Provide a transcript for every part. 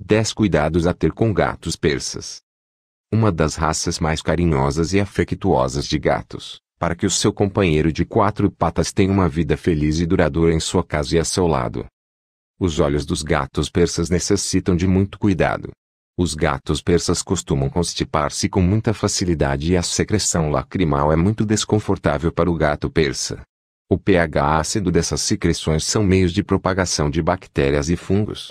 10 cuidados a ter com gatos persas. Uma das raças mais carinhosas e afetuosas de gatos, para que o seu companheiro de quatro patas tenha uma vida feliz e duradoura em sua casa e a seu lado. Os olhos dos gatos persas necessitam de muito cuidado. Os gatos persas costumam constipar-se com muita facilidade e a secreção lacrimal é muito desconfortável para o gato persa. O pH ácido dessas secreções são meios de propagação de bactérias e fungos.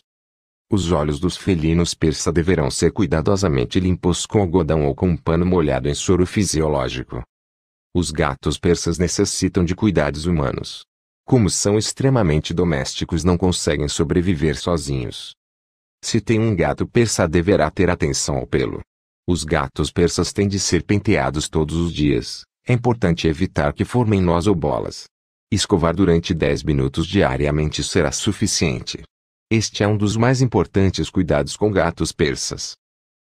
Os olhos dos felinos persa deverão ser cuidadosamente limpos com algodão ou com um pano molhado em soro fisiológico. Os gatos persas necessitam de cuidados humanos. Como são extremamente domésticos, não conseguem sobreviver sozinhos. Se tem um gato persa, deverá ter atenção ao pelo. Os gatos persas têm de ser penteados todos os dias. É importante evitar que formem nós ou bolas. Escovar durante 10 minutos diariamente será suficiente. Este é um dos mais importantes cuidados com gatos persas.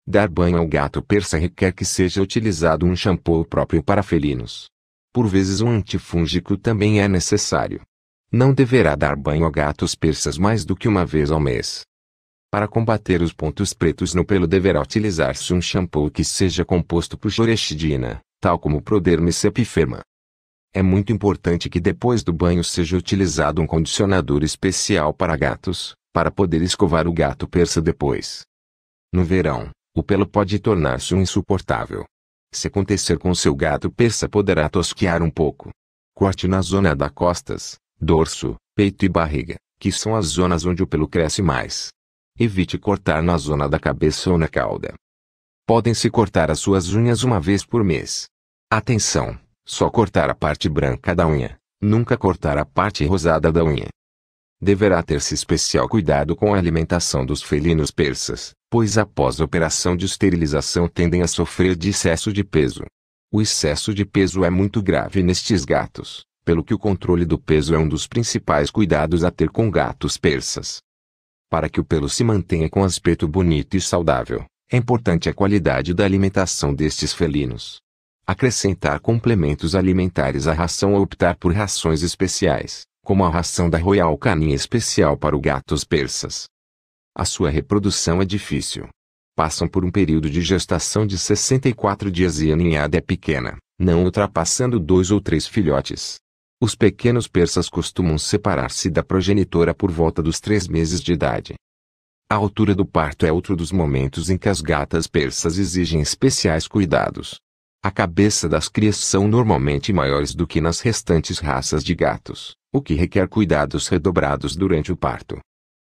Dar banho ao gato persa requer que seja utilizado um shampoo próprio para felinos. Por vezes um antifúngico também é necessário. Não deverá dar banho a gatos persas mais do que uma vez ao mês. Para combater os pontos pretos no pelo deverá utilizar-se um shampoo que seja composto por jorestidina, tal como Prodermis epiferma. É muito importante que depois do banho seja utilizado um condicionador especial para gatos, para poder escovar o gato persa depois. No verão, o pelo pode tornar-se um insuportável. Se acontecer com seu gato persa poderá tosquear um pouco. Corte na zona da costas, dorso, peito e barriga, que são as zonas onde o pelo cresce mais. Evite cortar na zona da cabeça ou na cauda. Podem-se cortar as suas unhas uma vez por mês. Atenção! Só cortar a parte branca da unha, nunca cortar a parte rosada da unha deverá ter-se especial cuidado com a alimentação dos felinos persas, pois após a operação de esterilização tendem a sofrer de excesso de peso. O excesso de peso é muito grave nestes gatos, pelo que o controle do peso é um dos principais cuidados a ter com gatos persas. Para que o pelo se mantenha com aspecto bonito e saudável, é importante a qualidade da alimentação destes felinos. Acrescentar complementos alimentares à ração ou optar por rações especiais como a ração da Royal Canin especial para os gatos persas. A sua reprodução é difícil. Passam por um período de gestação de 64 dias e a ninhada é pequena, não ultrapassando dois ou três filhotes. Os pequenos persas costumam separar-se da progenitora por volta dos três meses de idade. A altura do parto é outro dos momentos em que as gatas persas exigem especiais cuidados. A cabeça das crias são normalmente maiores do que nas restantes raças de gatos o que requer cuidados redobrados durante o parto.